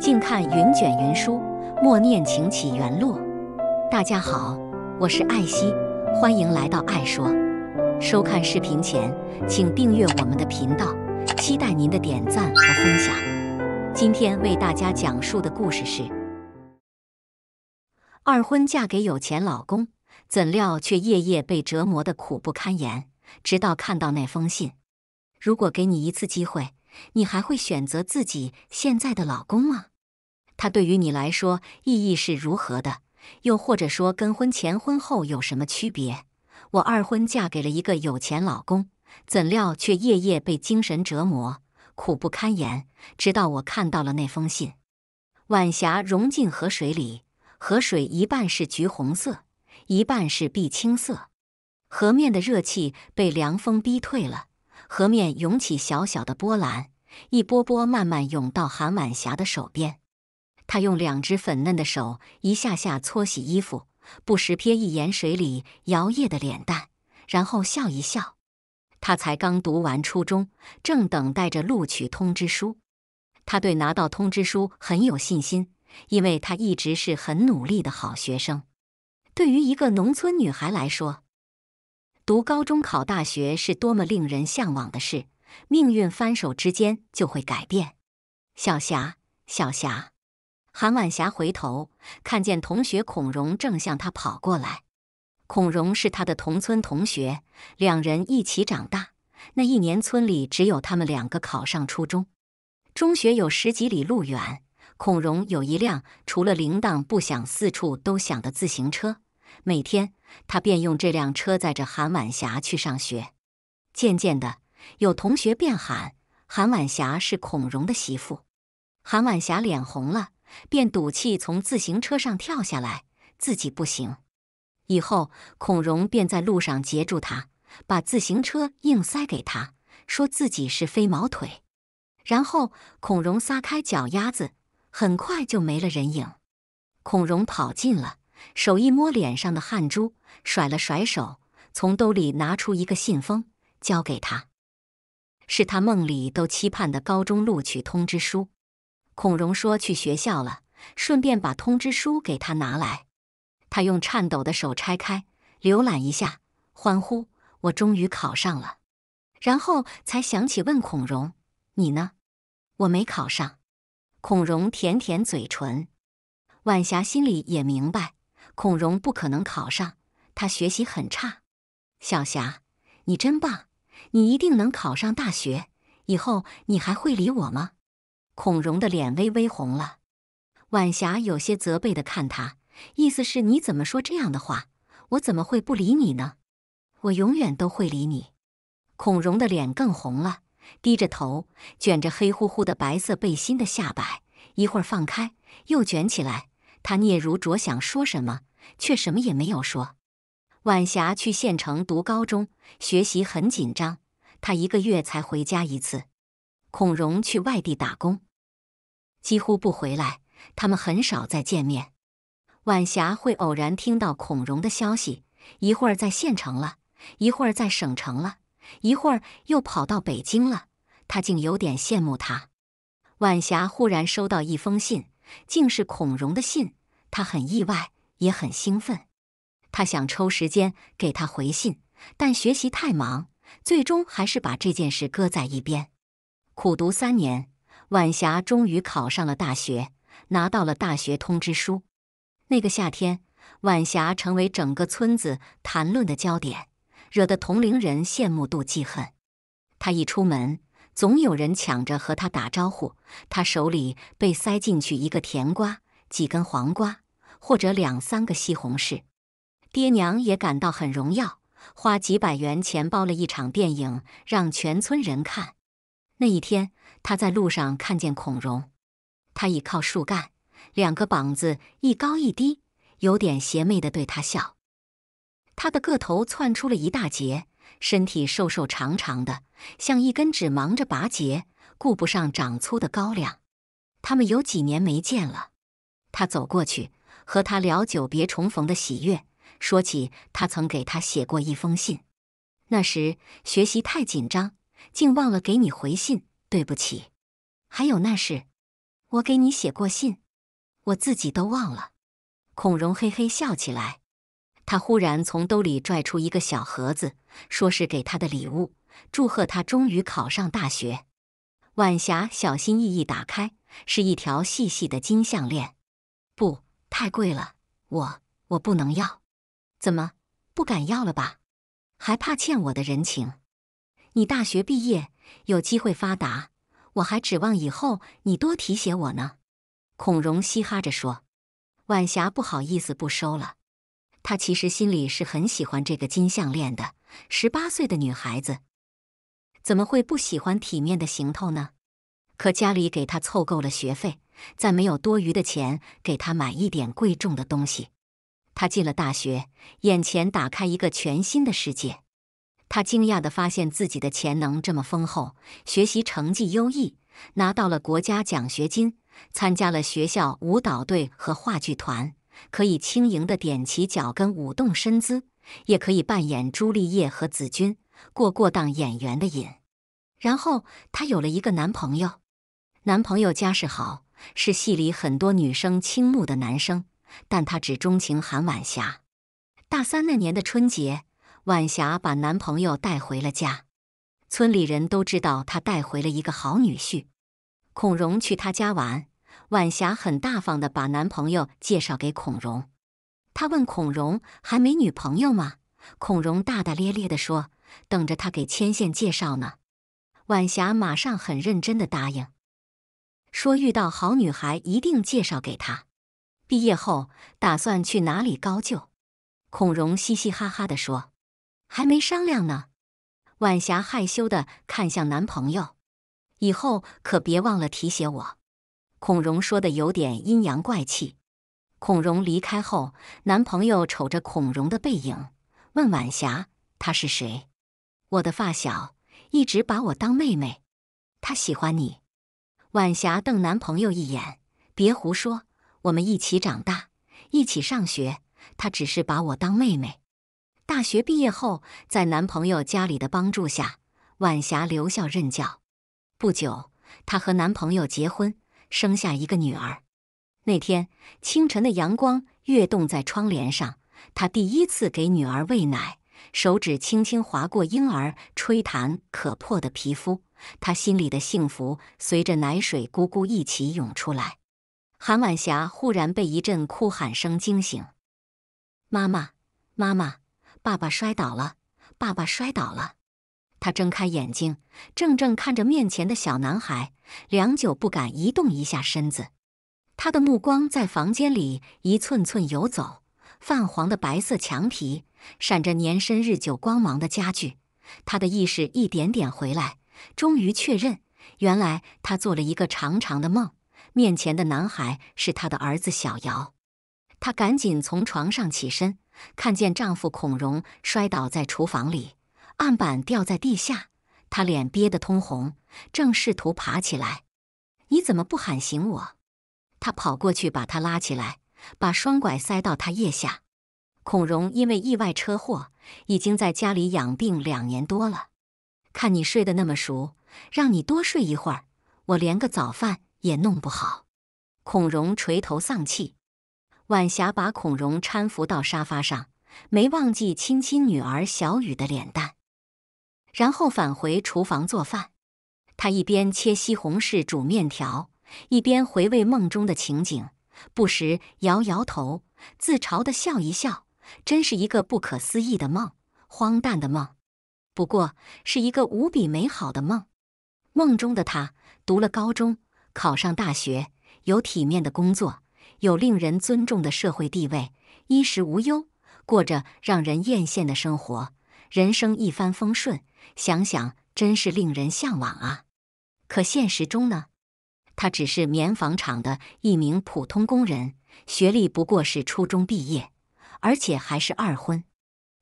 静看云卷云舒，默念情起缘落。大家好，我是艾希，欢迎来到爱说。收看视频前，请订阅我们的频道，期待您的点赞和分享。今天为大家讲述的故事是：二婚嫁给有钱老公，怎料却夜夜被折磨的苦不堪言。直到看到那封信，如果给你一次机会，你还会选择自己现在的老公吗？它对于你来说意义是如何的？又或者说，跟婚前婚后有什么区别？我二婚嫁给了一个有钱老公，怎料却夜夜被精神折磨，苦不堪言。直到我看到了那封信。晚霞融进河水里，河水一半是橘红色，一半是碧青色。河面的热气被凉风逼退了，河面涌起小小的波澜，一波波慢慢涌到韩晚霞的手边。她用两只粉嫩的手一下下搓洗衣服，不时瞥一眼水里摇曳的脸蛋，然后笑一笑。她才刚读完初中，正等待着录取通知书。她对拿到通知书很有信心，因为她一直是很努力的好学生。对于一个农村女孩来说，读高中考大学是多么令人向往的事！命运翻手之间就会改变。小霞，小霞。韩晚霞回头看见同学孔融正向她跑过来。孔融是他的同村同学，两人一起长大。那一年村里只有他们两个考上初中，中学有十几里路远。孔融有一辆除了铃铛不响，四处都响的自行车，每天他便用这辆车载着韩晚霞去上学。渐渐的，有同学便喊韩晚霞是孔融的媳妇。韩晚霞脸红了。便赌气从自行车上跳下来，自己不行。以后，孔融便在路上截住他，把自行车硬塞给他，说自己是飞毛腿。然后，孔融撒开脚丫子，很快就没了人影。孔融跑近了，手一摸脸上的汗珠，甩了甩手，从兜里拿出一个信封，交给他，是他梦里都期盼的高中录取通知书。孔融说：“去学校了，顺便把通知书给他拿来。”他用颤抖的手拆开，浏览一下，欢呼：“我终于考上了！”然后才想起问孔融：“你呢？”“我没考上。”孔融舔舔嘴唇。晚霞心里也明白，孔融不可能考上，他学习很差。小霞，你真棒，你一定能考上大学。以后你还会理我吗？孔融的脸微微红了，晚霞有些责备的看他，意思是：你怎么说这样的话？我怎么会不理你呢？我永远都会理你。孔融的脸更红了，低着头，卷着黑乎乎的白色背心的下摆，一会儿放开，又卷起来。他嗫嚅着想说什么，却什么也没有说。晚霞去县城读高中，学习很紧张，他一个月才回家一次。孔融去外地打工。几乎不回来，他们很少再见面。晚霞会偶然听到孔融的消息，一会儿在县城了，一会儿在省城了，一会儿又跑到北京了。他竟有点羡慕他。晚霞忽然收到一封信，竟是孔融的信，他很意外，也很兴奋。他想抽时间给他回信，但学习太忙，最终还是把这件事搁在一边。苦读三年。晚霞终于考上了大学，拿到了大学通知书。那个夏天，晚霞成为整个村子谈论的焦点，惹得同龄人羡慕妒忌恨。他一出门，总有人抢着和他打招呼。他手里被塞进去一个甜瓜、几根黄瓜，或者两三个西红柿。爹娘也感到很荣耀，花几百元钱包了一场电影让全村人看。那一天。他在路上看见孔融，他倚靠树干，两个膀子一高一低，有点邪魅的对他笑。他的个头窜出了一大截，身体瘦瘦长长的，像一根只忙着拔节、顾不上长粗的高粱。他们有几年没见了，他走过去和他聊久别重逢的喜悦，说起他曾给他写过一封信，那时学习太紧张，竟忘了给你回信。对不起，还有那事，我给你写过信，我自己都忘了。孔融嘿嘿笑起来，他忽然从兜里拽出一个小盒子，说是给他的礼物，祝贺他终于考上大学。晚霞小心翼翼打开，是一条细细的金项链。不，太贵了，我我不能要。怎么不敢要了吧？还怕欠我的人情？你大学毕业。有机会发达，我还指望以后你多提携我呢。”孔融嘻哈着说。“晚霞不好意思不收了，他其实心里是很喜欢这个金项链的。十八岁的女孩子，怎么会不喜欢体面的行头呢？可家里给他凑够了学费，再没有多余的钱给他买一点贵重的东西。他进了大学，眼前打开一个全新的世界。”他惊讶地发现自己的潜能这么丰厚，学习成绩优异，拿到了国家奖学金，参加了学校舞蹈队和话剧团，可以轻盈地踮起脚跟舞动身姿，也可以扮演朱丽叶和子君，过过当演员的瘾。然后他有了一个男朋友，男朋友家世好，是戏里很多女生倾慕的男生，但他只钟情韩晚霞。大三那年的春节。晚霞把男朋友带回了家，村里人都知道她带回了一个好女婿。孔融去她家玩，晚霞很大方的把男朋友介绍给孔融。他问孔融还没女朋友吗？孔融大大咧咧的说：“等着他给牵线介绍呢。”晚霞马上很认真的答应，说遇到好女孩一定介绍给他。毕业后打算去哪里高就？孔融嘻嘻哈哈的说。还没商量呢，晚霞害羞的看向男朋友，以后可别忘了提携我。孔融说的有点阴阳怪气。孔融离开后，男朋友瞅着孔融的背影，问晚霞：“他是谁？”我的发小，一直把我当妹妹。他喜欢你。晚霞瞪男朋友一眼：“别胡说！我们一起长大，一起上学，他只是把我当妹妹。”大学毕业后，在男朋友家里的帮助下，晚霞留校任教。不久，她和男朋友结婚，生下一个女儿。那天清晨的阳光跃动在窗帘上，她第一次给女儿喂奶，手指轻轻划过婴儿吹弹可破的皮肤，她心里的幸福随着奶水咕咕一起涌出来。韩晚霞忽然被一阵哭喊声惊醒：“妈妈，妈妈！”爸爸摔倒了，爸爸摔倒了。他睁开眼睛，怔怔看着面前的小男孩，良久不敢移动一下身子。他的目光在房间里一寸寸游走，泛黄的白色墙皮，闪着年深日久光芒的家具。他的意识一点点回来，终于确认，原来他做了一个长长的梦，面前的男孩是他的儿子小姚。他赶紧从床上起身。看见丈夫孔融摔倒在厨房里，案板掉在地下，她脸憋得通红，正试图爬起来。你怎么不喊醒我？她跑过去把他拉起来，把双拐塞到他腋下。孔融因为意外车祸，已经在家里养病两年多了。看你睡得那么熟，让你多睡一会儿，我连个早饭也弄不好。孔融垂头丧气。晚霞把孔融搀扶到沙发上，没忘记亲亲女儿小雨的脸蛋，然后返回厨房做饭。他一边切西红柿煮面条，一边回味梦中的情景，不时摇摇头，自嘲的笑一笑。真是一个不可思议的梦，荒诞的梦，不过是一个无比美好的梦。梦中的他读了高中，考上大学，有体面的工作。有令人尊重的社会地位，衣食无忧，过着让人艳羡的生活，人生一帆风顺，想想真是令人向往啊！可现实中呢？他只是棉纺厂的一名普通工人，学历不过是初中毕业，而且还是二婚。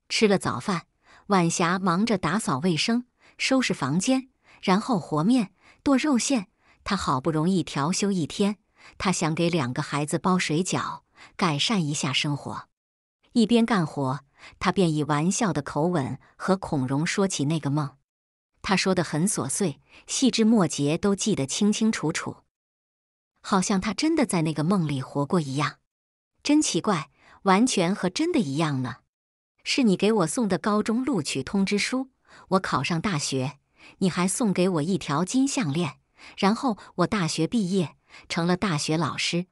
吃了早饭，晚霞忙着打扫卫生、收拾房间，然后和面、剁肉馅。他好不容易调休一天。他想给两个孩子包水饺，改善一下生活。一边干活，他便以玩笑的口吻和孔融说起那个梦。他说得很琐碎，细枝末节都记得清清楚楚，好像他真的在那个梦里活过一样。真奇怪，完全和真的一样呢。是你给我送的高中录取通知书，我考上大学，你还送给我一条金项链，然后我大学毕业。成了大学老师，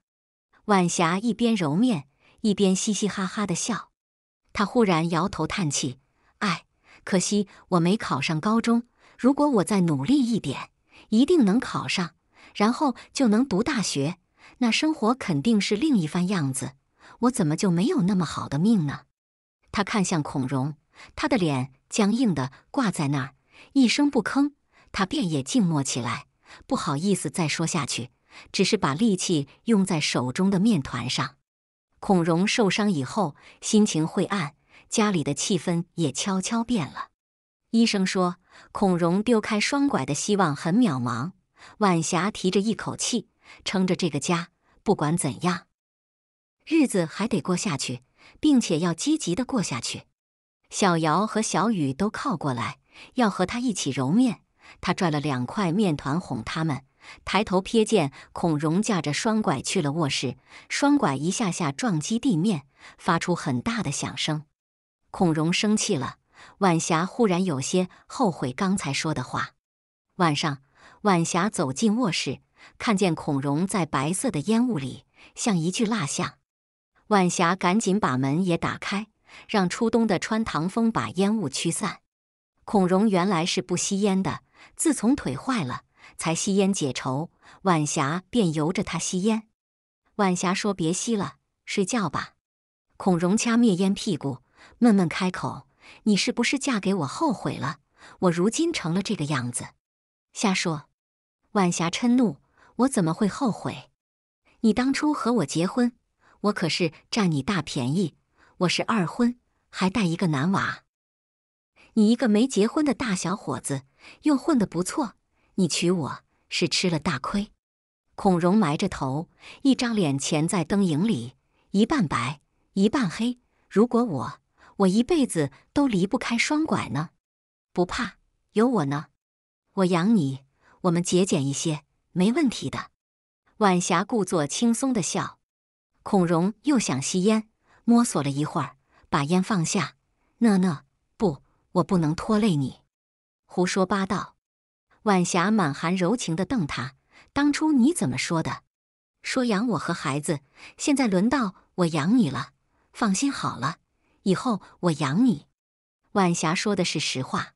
晚霞一边揉面一边嘻嘻哈哈的笑。他忽然摇头叹气：“哎，可惜我没考上高中。如果我再努力一点，一定能考上，然后就能读大学，那生活肯定是另一番样子。我怎么就没有那么好的命呢？”他看向孔融，他的脸僵硬的挂在那儿，一声不吭。他便也静默起来，不好意思再说下去。只是把力气用在手中的面团上。孔融受伤以后，心情晦暗，家里的气氛也悄悄变了。医生说，孔融丢开双拐的希望很渺茫。晚霞提着一口气，撑着这个家，不管怎样，日子还得过下去，并且要积极的过下去。小姚和小雨都靠过来，要和他一起揉面。他拽了两块面团哄他们。抬头瞥见孔融架着双拐去了卧室，双拐一下下撞击地面，发出很大的响声。孔融生气了。晚霞忽然有些后悔刚才说的话。晚上，晚霞走进卧室，看见孔融在白色的烟雾里像一具蜡像。晚霞赶紧把门也打开，让初冬的穿堂风把烟雾驱散。孔融原来是不吸烟的，自从腿坏了。才吸烟解愁，晚霞便由着他吸烟。晚霞说：“别吸了，睡觉吧。”孔融掐灭烟屁股，闷闷开口：“你是不是嫁给我后悔了？我如今成了这个样子。”瞎说！晚霞嗔怒：“我怎么会后悔？你当初和我结婚，我可是占你大便宜。我是二婚，还带一个男娃。你一个没结婚的大小伙子，又混得不错。”你娶我是吃了大亏。孔融埋着头，一张脸潜在灯影里，一半白，一半黑。如果我，我一辈子都离不开双拐呢？不怕，有我呢。我养你，我们节俭一些，没问题的。晚霞故作轻松的笑。孔融又想吸烟，摸索了一会儿，把烟放下。讷讷，不，我不能拖累你。胡说八道。晚霞满含柔情地瞪他：“当初你怎么说的？说养我和孩子，现在轮到我养你了。放心好了，以后我养你。”晚霞说的是实话。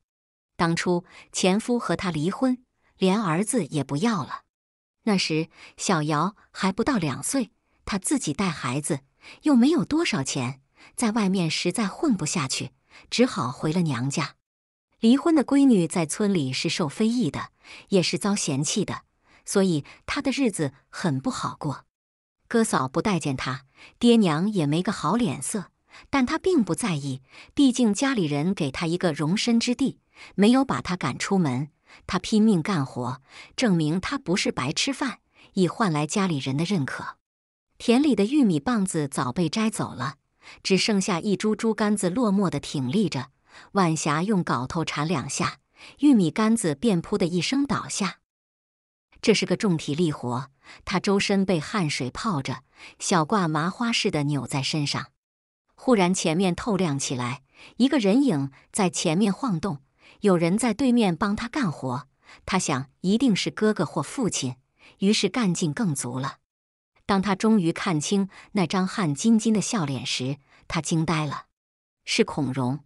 当初前夫和她离婚，连儿子也不要了。那时小瑶还不到两岁，她自己带孩子，又没有多少钱，在外面实在混不下去，只好回了娘家。离婚的闺女在村里是受非议的，也是遭嫌弃的，所以她的日子很不好过。哥嫂不待见她，爹娘也没个好脸色，但她并不在意，毕竟家里人给她一个容身之地，没有把她赶出门。她拼命干活，证明她不是白吃饭，以换来家里人的认可。田里的玉米棒子早被摘走了，只剩下一株株杆子落寞的挺立着。晚霞用镐头铲两下，玉米杆子便扑的一声倒下。这是个重体力活，他周身被汗水泡着，小褂麻花似的扭在身上。忽然，前面透亮起来，一个人影在前面晃动，有人在对面帮他干活。他想，一定是哥哥或父亲，于是干劲更足了。当他终于看清那张汗津津的笑脸时，他惊呆了，是孔融。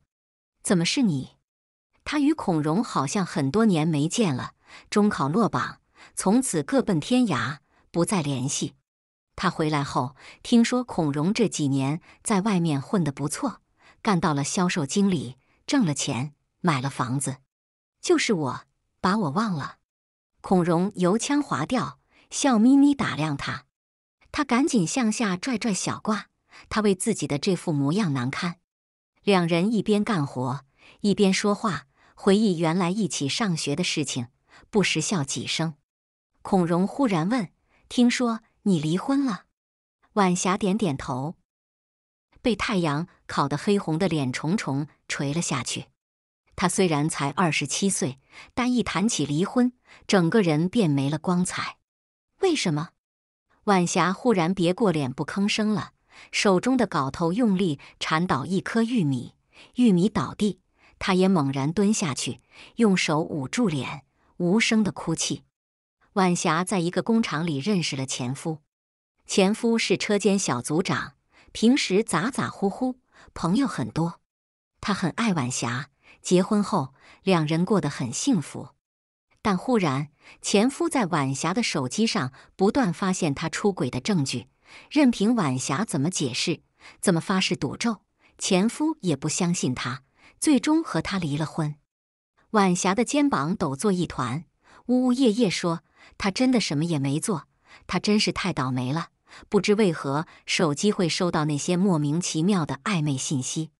怎么是你？他与孔融好像很多年没见了。中考落榜，从此各奔天涯，不再联系。他回来后，听说孔融这几年在外面混得不错，干到了销售经理，挣了钱，买了房子。就是我，把我忘了。孔融油腔滑调，笑眯眯打量他。他赶紧向下拽拽小褂，他为自己的这副模样难堪。两人一边干活一边说话，回忆原来一起上学的事情，不时笑几声。孔融忽然问：“听说你离婚了？”晚霞点点头，被太阳烤得黑红的脸重重垂了下去。他虽然才二十七岁，但一谈起离婚，整个人便没了光彩。为什么？晚霞忽然别过脸，不吭声了。手中的镐头用力铲倒一颗玉米，玉米倒地，他也猛然蹲下去，用手捂住脸，无声的哭泣。晚霞在一个工厂里认识了前夫，前夫是车间小组长，平时咋咋呼呼，朋友很多。他很爱晚霞，结婚后两人过得很幸福。但忽然，前夫在晚霞的手机上不断发现他出轨的证据。任凭晚霞怎么解释，怎么发誓赌咒，前夫也不相信她，最终和她离了婚。晚霞的肩膀抖作一团，呜呜咽咽说：“她真的什么也没做，她真是太倒霉了。不知为何，手机会收到那些莫名其妙的暧昧信息。”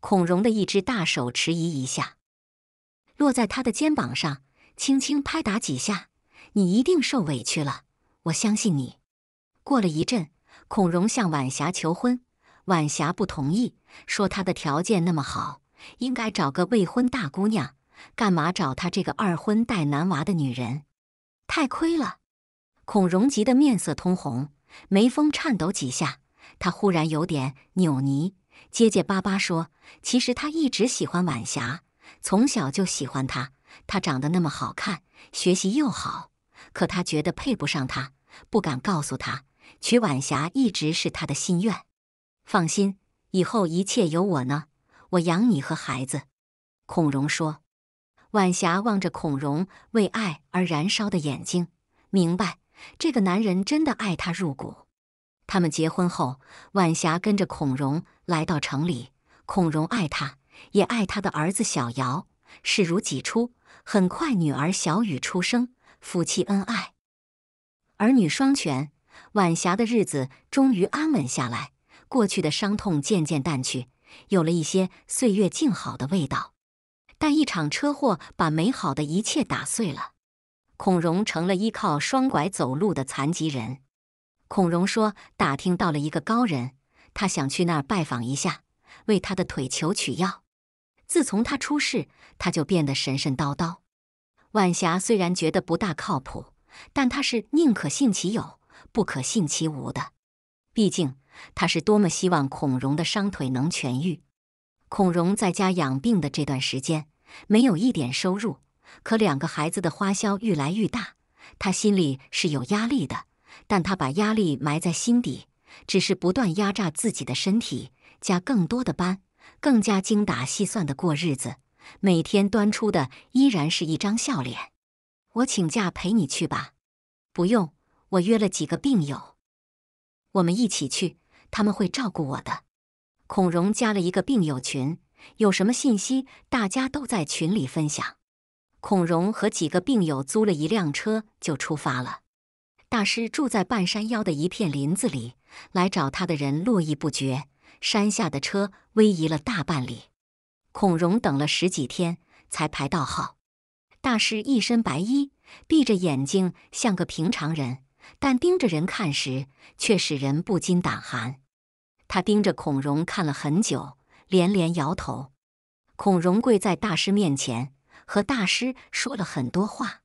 孔融的一只大手迟疑一下，落在她的肩膀上，轻轻拍打几下：“你一定受委屈了，我相信你。”过了一阵，孔融向晚霞求婚，晚霞不同意，说他的条件那么好，应该找个未婚大姑娘，干嘛找他这个二婚带男娃的女人？太亏了！孔融急得面色通红，眉峰颤抖几下，他忽然有点扭捏，结结巴巴说：“其实他一直喜欢晚霞，从小就喜欢她，她长得那么好看，学习又好，可他觉得配不上她，不敢告诉她。”娶晚霞一直是他的心愿。放心，以后一切有我呢，我养你和孩子。孔融说。晚霞望着孔融为爱而燃烧的眼睛，明白这个男人真的爱她入骨。他们结婚后，晚霞跟着孔融来到城里。孔融爱她，也爱他的儿子小姚，视如己出。很快，女儿小雨出生，夫妻恩爱，儿女双全。晚霞的日子终于安稳下来，过去的伤痛渐渐淡去，有了一些岁月静好的味道。但一场车祸把美好的一切打碎了，孔融成了依靠双拐走路的残疾人。孔融说打听到了一个高人，他想去那儿拜访一下，为他的腿求取药。自从他出事，他就变得神神叨叨。晚霞虽然觉得不大靠谱，但他是宁可信其有。不可信其无的，毕竟他是多么希望孔融的伤腿能痊愈。孔融在家养病的这段时间，没有一点收入，可两个孩子的花销愈来愈大，他心里是有压力的。但他把压力埋在心底，只是不断压榨自己的身体，加更多的班，更加精打细算的过日子。每天端出的依然是一张笑脸。我请假陪你去吧，不用。我约了几个病友，我们一起去，他们会照顾我的。孔融加了一个病友群，有什么信息大家都在群里分享。孔融和几个病友租了一辆车就出发了。大师住在半山腰的一片林子里，来找他的人络绎不绝，山下的车逶迤了大半里。孔融等了十几天才排到号。大师一身白衣，闭着眼睛，像个平常人。但盯着人看时，却使人不禁胆寒。他盯着孔融看了很久，连连摇头。孔融跪在大师面前，和大师说了很多话。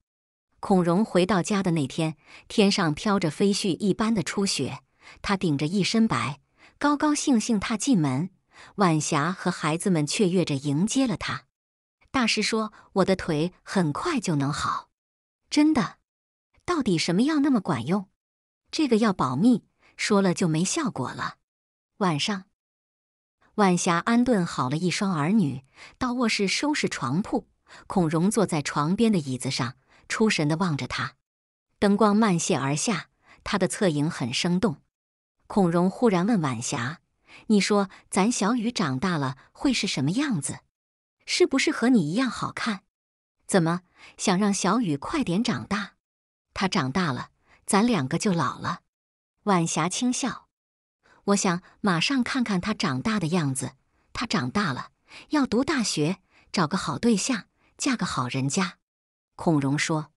孔融回到家的那天，天上飘着飞絮一般的初雪，他顶着一身白，高高兴兴踏进门。晚霞和孩子们雀跃着迎接了他。大师说：“我的腿很快就能好，真的。”到底什么药那么管用？这个要保密，说了就没效果了。晚上，晚霞安顿好了一双儿女，到卧室收拾床铺。孔融坐在床边的椅子上，出神的望着他。灯光慢泻而下，他的侧影很生动。孔融忽然问晚霞：“你说咱小雨长大了会是什么样子？是不是和你一样好看？怎么想让小雨快点长大？”他长大了，咱两个就老了。晚霞轻笑，我想马上看看他长大的样子。他长大了，要读大学，找个好对象，嫁个好人家。孔融说，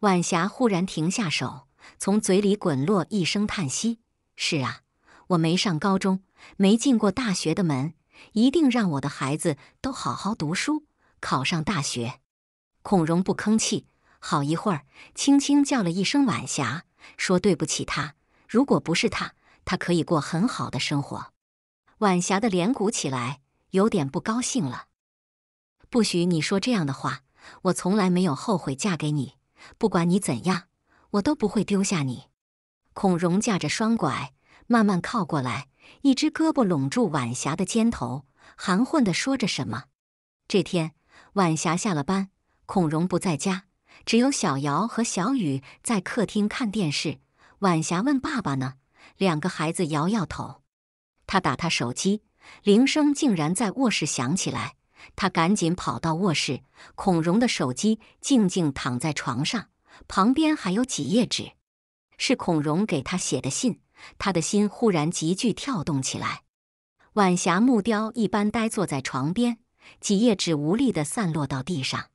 晚霞忽然停下手，从嘴里滚落一声叹息：“是啊，我没上高中，没进过大学的门，一定让我的孩子都好好读书，考上大学。”孔融不吭气。好一会儿，轻轻叫了一声“晚霞”，说：“对不起，他。如果不是他，他可以过很好的生活。”晚霞的脸鼓起来，有点不高兴了。“不许你说这样的话！我从来没有后悔嫁给你，不管你怎样，我都不会丢下你。”孔融架着双拐，慢慢靠过来，一只胳膊拢住晚霞的肩头，含混的说着什么。这天，晚霞下了班，孔融不在家。只有小瑶和小雨在客厅看电视。晚霞问爸爸呢？两个孩子摇摇头。他打他手机，铃声竟然在卧室响起来。他赶紧跑到卧室，孔融的手机静静躺在床上，旁边还有几页纸，是孔融给他写的信。他的心忽然急剧跳动起来。晚霞木雕一般呆坐在床边，几页纸无力地散落到地上。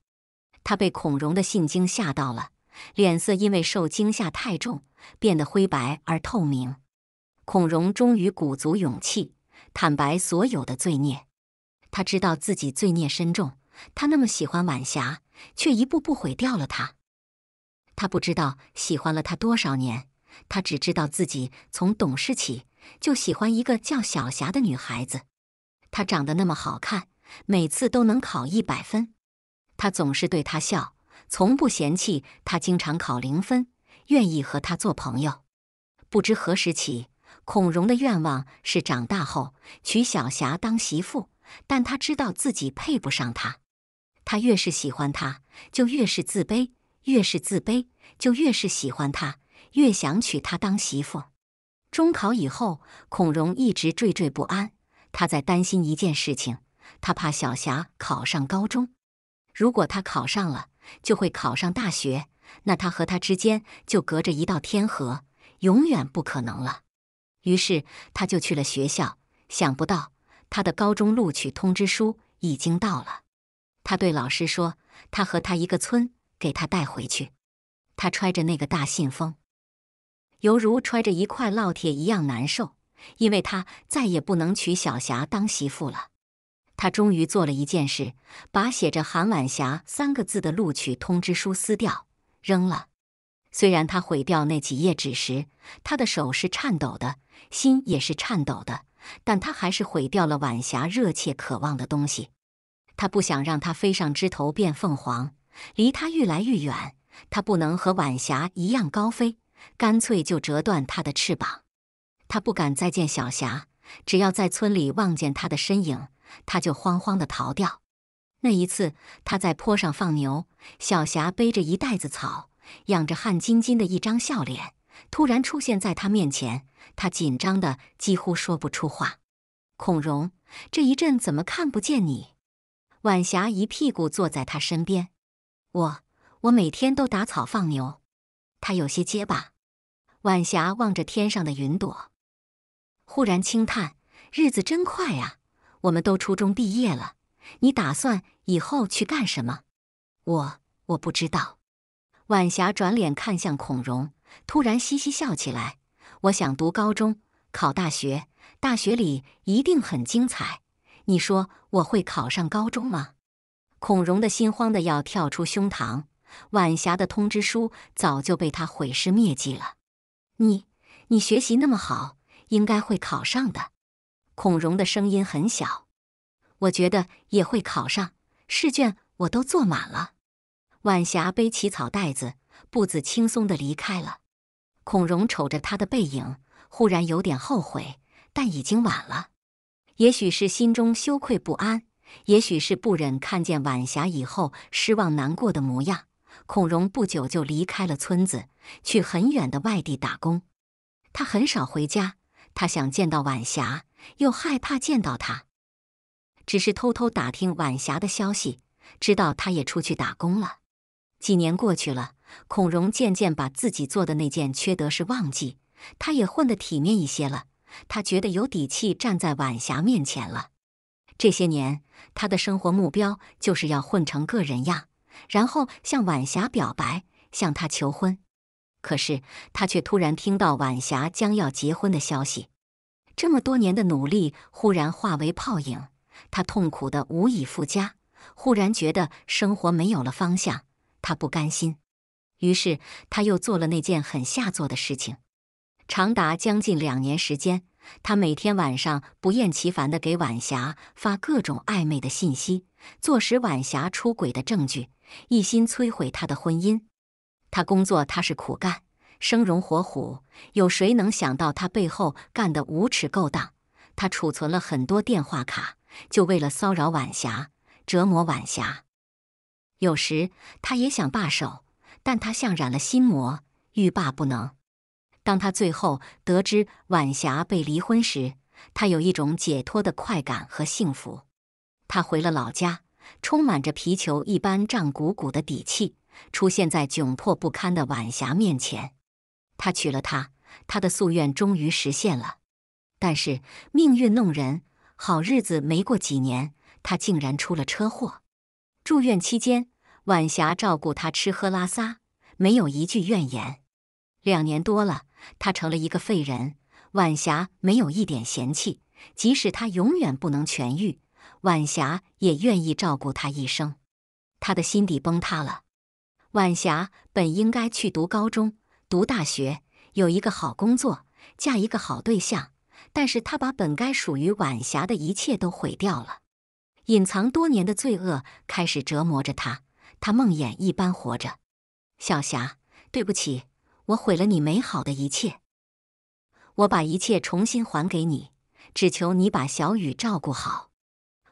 他被孔融的信惊吓到了，脸色因为受惊吓太重，变得灰白而透明。孔融终于鼓足勇气，坦白所有的罪孽。他知道自己罪孽深重，他那么喜欢晚霞，却一步步毁掉了她。他不知道喜欢了她多少年，他只知道自己从懂事起就喜欢一个叫小霞的女孩子。她长得那么好看，每次都能考一百分。他总是对他笑，从不嫌弃他。经常考零分，愿意和他做朋友。不知何时起，孔融的愿望是长大后娶小霞当媳妇，但他知道自己配不上她。他越是喜欢她，就越是自卑；越是自卑，就越是喜欢她，越想娶她当媳妇。中考以后，孔融一直惴惴不安。他在担心一件事情，他怕小霞考上高中。如果他考上了，就会考上大学，那他和他之间就隔着一道天河，永远不可能了。于是他就去了学校，想不到他的高中录取通知书已经到了。他对老师说：“他和他一个村，给他带回去。”他揣着那个大信封，犹如揣着一块烙铁一样难受，因为他再也不能娶小霞当媳妇了。他终于做了一件事，把写着“韩晚霞”三个字的录取通知书撕掉，扔了。虽然他毁掉那几页纸时，他的手是颤抖的，心也是颤抖的，但他还是毁掉了晚霞热切渴望的东西。他不想让它飞上枝头变凤凰，离他愈来愈远。他不能和晚霞一样高飞，干脆就折断它的翅膀。他不敢再见小霞。只要在村里望见他的身影，他就慌慌地逃掉。那一次，他在坡上放牛，小霞背着一袋子草，仰着汗津津的一张笑脸，突然出现在他面前，他紧张得几乎说不出话。孔融，这一阵怎么看不见你？晚霞一屁股坐在他身边。我，我每天都打草放牛。他有些结巴。晚霞望着天上的云朵。忽然轻叹：“日子真快呀，我们都初中毕业了。你打算以后去干什么？”“我我不知道。”晚霞转脸看向孔融，突然嘻嘻笑起来：“我想读高中，考大学，大学里一定很精彩。你说我会考上高中吗？”孔融的心慌的要跳出胸膛。晚霞的通知书早就被他毁尸灭迹了。你，你学习那么好。应该会考上的。孔融的声音很小，我觉得也会考上。试卷我都做满了。晚霞背起草袋子，步子轻松的离开了。孔融瞅着他的背影，忽然有点后悔，但已经晚了。也许是心中羞愧不安，也许是不忍看见晚霞以后失望难过的模样，孔融不久就离开了村子，去很远的外地打工。他很少回家。他想见到晚霞，又害怕见到他，只是偷偷打听晚霞的消息，知道他也出去打工了。几年过去了，孔融渐渐把自己做的那件缺德事忘记，他也混得体面一些了。他觉得有底气站在晚霞面前了。这些年，他的生活目标就是要混成个人样，然后向晚霞表白，向她求婚。可是他却突然听到晚霞将要结婚的消息，这么多年的努力忽然化为泡影，他痛苦的无以复加。忽然觉得生活没有了方向，他不甘心，于是他又做了那件很下作的事情。长达将近两年时间，他每天晚上不厌其烦地给晚霞发各种暧昧的信息，坐实晚霞出轨的证据，一心摧毁他的婚姻。他工作，踏实苦干，生龙活虎。有谁能想到他背后干的无耻勾当？他储存了很多电话卡，就为了骚扰晚霞，折磨晚霞。有时他也想罢手，但他像染了心魔，欲罢不能。当他最后得知晚霞被离婚时，他有一种解脱的快感和幸福。他回了老家，充满着皮球一般胀鼓鼓的底气。出现在窘迫不堪的晚霞面前，他娶了她，他的夙愿终于实现了。但是命运弄人，好日子没过几年，他竟然出了车祸。住院期间，晚霞照顾他吃喝拉撒，没有一句怨言。两年多了，他成了一个废人，晚霞没有一点嫌弃，即使他永远不能痊愈，晚霞也愿意照顾他一生。他的心底崩塌了。晚霞本应该去读高中、读大学，有一个好工作，嫁一个好对象。但是她把本该属于晚霞的一切都毁掉了。隐藏多年的罪恶开始折磨着她，她梦魇一般活着。小霞，对不起，我毁了你美好的一切。我把一切重新还给你，只求你把小雨照顾好。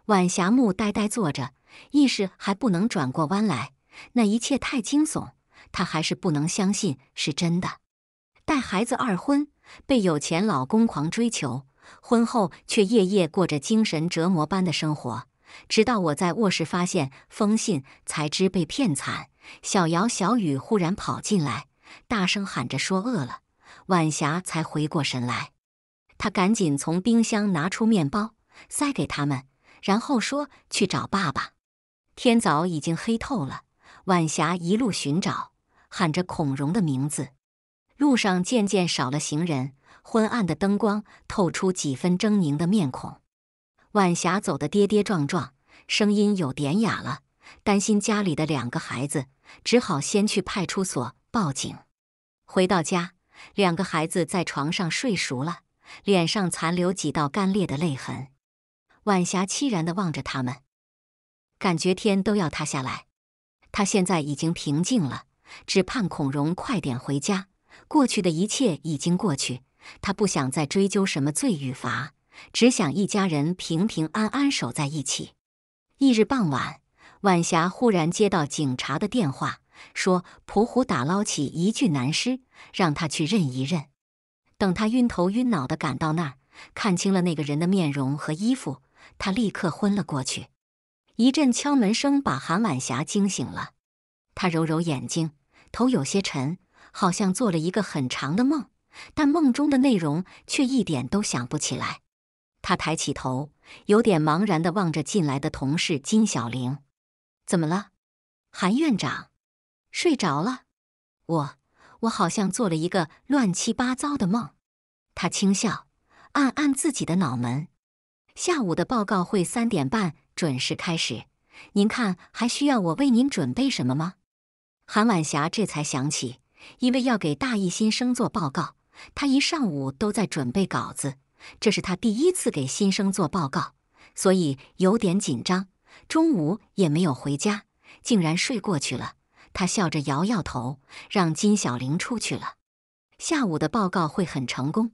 晚霞木呆呆坐着，意识还不能转过弯来。那一切太惊悚，他还是不能相信是真的。带孩子二婚，被有钱老公狂追求，婚后却夜夜过着精神折磨般的生活。直到我在卧室发现封信，才知被骗惨。小瑶、小雨忽然跑进来，大声喊着说饿了。晚霞才回过神来，他赶紧从冰箱拿出面包塞给他们，然后说去找爸爸。天早已经黑透了。晚霞一路寻找，喊着孔融的名字。路上渐渐少了行人，昏暗的灯光透出几分狰狞的面孔。晚霞走得跌跌撞撞，声音有点哑了。担心家里的两个孩子，只好先去派出所报警。回到家，两个孩子在床上睡熟了，脸上残留几道干裂的泪痕。晚霞凄然的望着他们，感觉天都要塌下来。他现在已经平静了，只盼孔融快点回家。过去的一切已经过去，他不想再追究什么罪与罚，只想一家人平平安安守在一起。翌日傍晚，晚霞忽然接到警察的电话，说捕虎打捞起一具男尸，让他去认一认。等他晕头晕脑地赶到那儿，看清了那个人的面容和衣服，他立刻昏了过去。一阵敲门声把韩晚霞惊醒了，她揉揉眼睛，头有些沉，好像做了一个很长的梦，但梦中的内容却一点都想不起来。她抬起头，有点茫然地望着进来的同事金小玲：“怎么了，韩院长？睡着了？我……我好像做了一个乱七八糟的梦。”她轻笑，按按自己的脑门。下午的报告会三点半。准时开始，您看还需要我为您准备什么吗？韩晚霞这才想起，因为要给大一新生做报告，她一上午都在准备稿子。这是她第一次给新生做报告，所以有点紧张。中午也没有回家，竟然睡过去了。她笑着摇摇头，让金小玲出去了。下午的报告会很成功。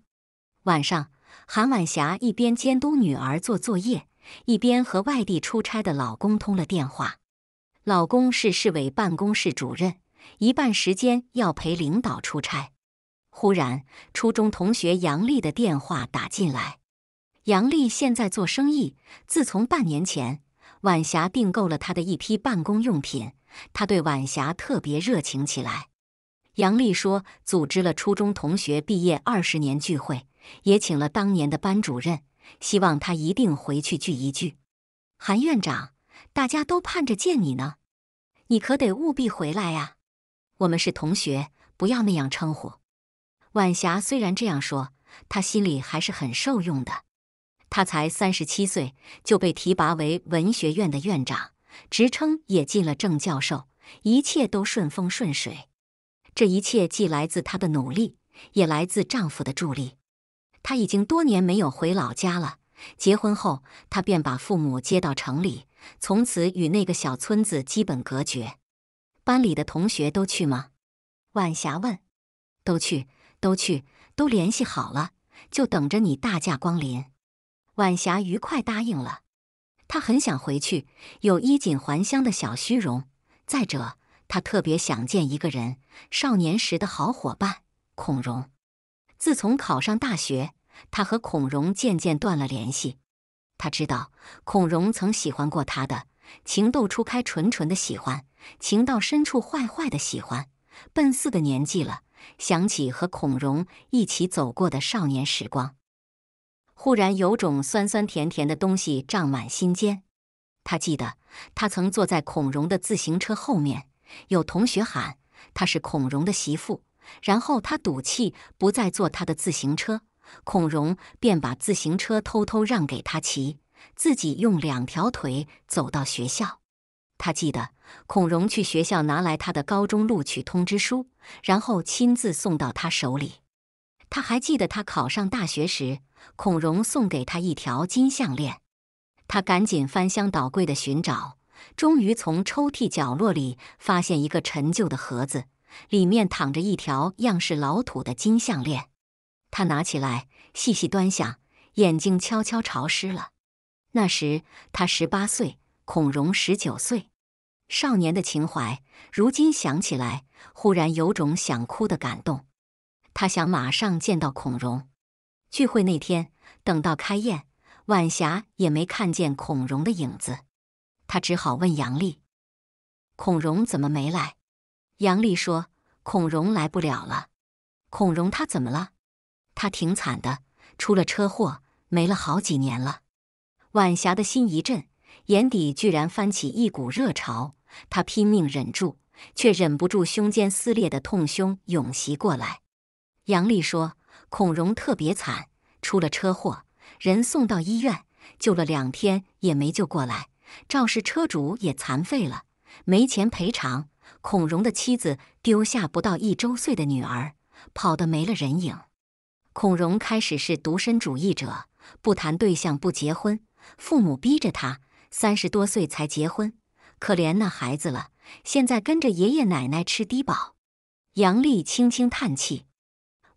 晚上，韩晚霞一边监督女儿做作业。一边和外地出差的老公通了电话，老公是市委办公室主任，一半时间要陪领导出差。忽然，初中同学杨丽的电话打进来。杨丽现在做生意，自从半年前晚霞订购了她的一批办公用品，她对晚霞特别热情起来。杨丽说，组织了初中同学毕业二十年聚会，也请了当年的班主任。希望他一定回去聚一聚，韩院长，大家都盼着见你呢，你可得务必回来呀。我们是同学，不要那样称呼。晚霞虽然这样说，她心里还是很受用的。她才三十七岁就被提拔为文学院的院长，职称也进了正教授，一切都顺风顺水。这一切既来自她的努力，也来自丈夫的助力。他已经多年没有回老家了。结婚后，他便把父母接到城里，从此与那个小村子基本隔绝。班里的同学都去吗？晚霞问。都去，都去，都联系好了，就等着你大驾光临。晚霞愉快答应了。他很想回去，有衣锦还乡的小虚荣。再者，他特别想见一个人——少年时的好伙伴孔融。自从考上大学，他和孔融渐渐断了联系。他知道孔融曾喜欢过他的情窦初开、纯纯的喜欢，情到深处、坏坏的喜欢。奔四的年纪了，想起和孔融一起走过的少年时光，忽然有种酸酸甜甜的东西胀满心间。他记得他曾坐在孔融的自行车后面，有同学喊他是孔融的媳妇。然后他赌气不再坐他的自行车，孔融便把自行车偷偷让给他骑，自己用两条腿走到学校。他记得孔融去学校拿来他的高中录取通知书，然后亲自送到他手里。他还记得他考上大学时，孔融送给他一条金项链。他赶紧翻箱倒柜的寻找，终于从抽屉角落里发现一个陈旧的盒子。里面躺着一条样式老土的金项链，他拿起来细细端详，眼睛悄悄潮湿了。那时他十八岁，孔融十九岁，少年的情怀，如今想起来，忽然有种想哭的感动。他想马上见到孔融。聚会那天，等到开宴，晚霞也没看见孔融的影子，他只好问杨丽：“孔融怎么没来？”杨丽说：“孔融来不了了，孔融他怎么了？他挺惨的，出了车祸，没了好几年了。”晚霞的心一震，眼底居然翻起一股热潮，他拼命忍住，却忍不住胸间撕裂的痛，胸涌袭过来。杨丽说：“孔融特别惨，出了车祸，人送到医院，救了两天也没救过来，肇事车主也残废了，没钱赔偿。”孔融的妻子丢下不到一周岁的女儿，跑得没了人影。孔融开始是独身主义者，不谈对象，不结婚。父母逼着他三十多岁才结婚。可怜那孩子了，现在跟着爷爷奶奶吃低保。杨丽轻轻叹气。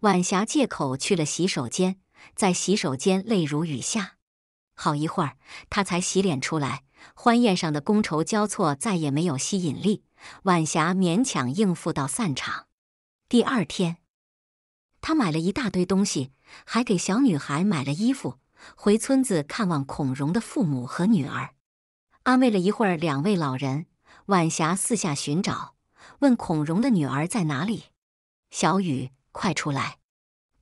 晚霞借口去了洗手间，在洗手间泪如雨下。好一会儿，他才洗脸出来。欢宴上的觥筹交错再也没有吸引力。晚霞勉强应付到散场。第二天，他买了一大堆东西，还给小女孩买了衣服，回村子看望孔融的父母和女儿，安慰了一会儿两位老人。晚霞四下寻找，问孔融的女儿在哪里：“小雨，快出来！”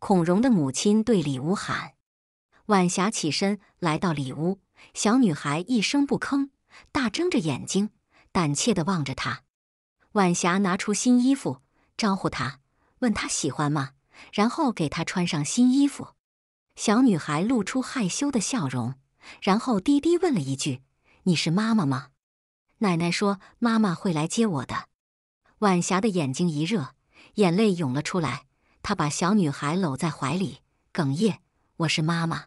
孔融的母亲对里屋喊。晚霞起身来到里屋，小女孩一声不吭，大睁着眼睛，胆怯地望着她。晚霞拿出新衣服，招呼她，问她喜欢吗，然后给她穿上新衣服。小女孩露出害羞的笑容，然后低低问了一句：“你是妈妈吗？”奶奶说：“妈妈会来接我的。”晚霞的眼睛一热，眼泪涌了出来，她把小女孩搂在怀里，哽咽：“我是妈妈。”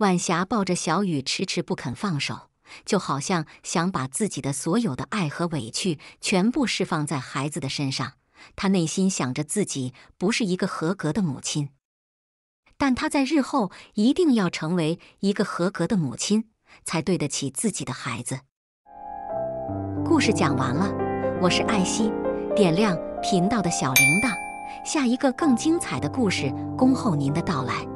晚霞抱着小雨，迟迟不肯放手，就好像想把自己的所有的爱和委屈全部释放在孩子的身上。他内心想着自己不是一个合格的母亲，但他在日后一定要成为一个合格的母亲，才对得起自己的孩子。故事讲完了，我是艾希，点亮频道的小铃铛，下一个更精彩的故事恭候您的到来。